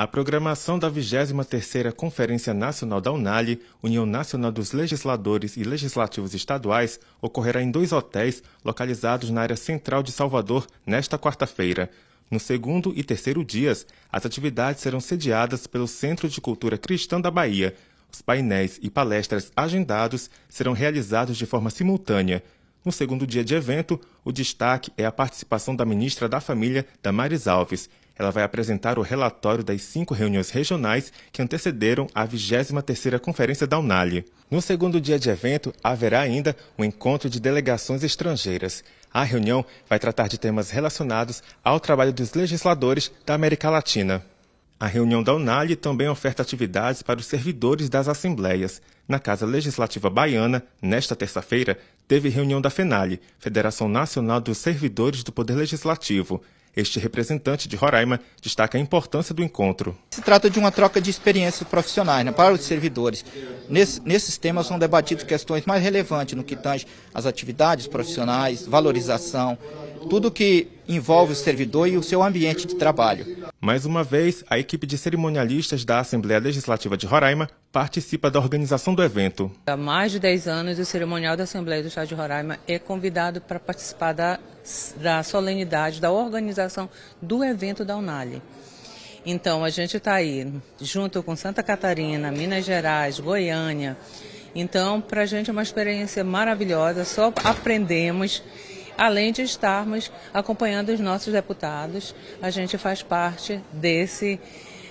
A programação da 23ª Conferência Nacional da UNALI, União Nacional dos Legisladores e Legislativos Estaduais, ocorrerá em dois hotéis localizados na área central de Salvador nesta quarta-feira. No segundo e terceiro dias, as atividades serão sediadas pelo Centro de Cultura Cristã da Bahia. Os painéis e palestras agendados serão realizados de forma simultânea. No segundo dia de evento, o destaque é a participação da ministra da Família, Damares Alves, ela vai apresentar o relatório das cinco reuniões regionais que antecederam a 23ª Conferência da Unali. No segundo dia de evento, haverá ainda um encontro de delegações estrangeiras. A reunião vai tratar de temas relacionados ao trabalho dos legisladores da América Latina. A reunião da Unali também oferta atividades para os servidores das assembleias. Na Casa Legislativa Baiana, nesta terça-feira, teve reunião da FENALE, Federação Nacional dos Servidores do Poder Legislativo. Este representante de Roraima destaca a importância do encontro. Se trata de uma troca de experiências profissionais né, para os servidores. Nesse, nesses temas são debatidas questões mais relevantes no que tange às atividades profissionais, valorização, tudo que envolve o servidor e o seu ambiente de trabalho. Mais uma vez, a equipe de cerimonialistas da Assembleia Legislativa de Roraima participa da organização do evento. Há mais de 10 anos, o cerimonial da Assembleia do Estado de Roraima é convidado para participar da, da solenidade, da organização do evento da Unali. Então, a gente está aí, junto com Santa Catarina, Minas Gerais, Goiânia. Então, para a gente é uma experiência maravilhosa, só aprendemos além de estarmos acompanhando os nossos deputados. A gente faz parte desse,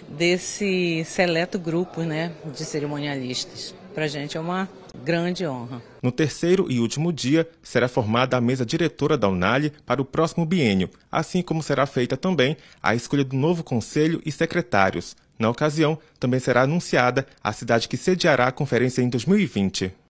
desse seleto grupo né, de cerimonialistas. Para a gente é uma grande honra. No terceiro e último dia, será formada a mesa diretora da Unali para o próximo biênio, assim como será feita também a escolha do novo conselho e secretários. Na ocasião, também será anunciada a cidade que sediará a conferência em 2020.